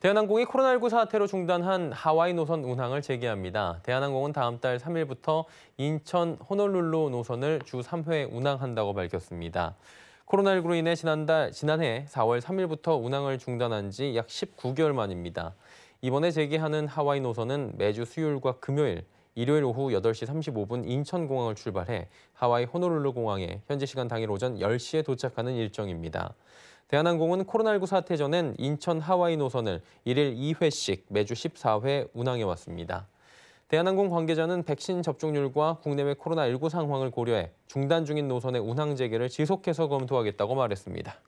대한항공이 코로나19 사태로 중단한 하와이 노선 운항을 재개합니다. 대한항공은 다음 달 3일부터 인천 호놀룰루 노선을 주 3회 운항한다고 밝혔습니다. 코로나19로 인해 지난달 지난해 4월 3일부터 운항을 중단한 지 약 19개월 만입니다. 이번에 재개하는 하와이 노선은 매주 수요일과 금요일, 일요일 오후 8시 35분 인천공항을 출발해 하와이 호놀룰루 공항에 현지 시간 당일 오전 10시에 도착하는 일정입니다. 대한항공은 코로나19 사태 전엔 인천 하와이 노선을 1일 2회씩 매주 14회 운항해 왔습니다. 대한항공 관계자는 백신 접종률과 국내외 코로나19 상황을 고려해 중단 중인 노선의 운항 재개를 지속해서 검토하겠다고 말했습니다.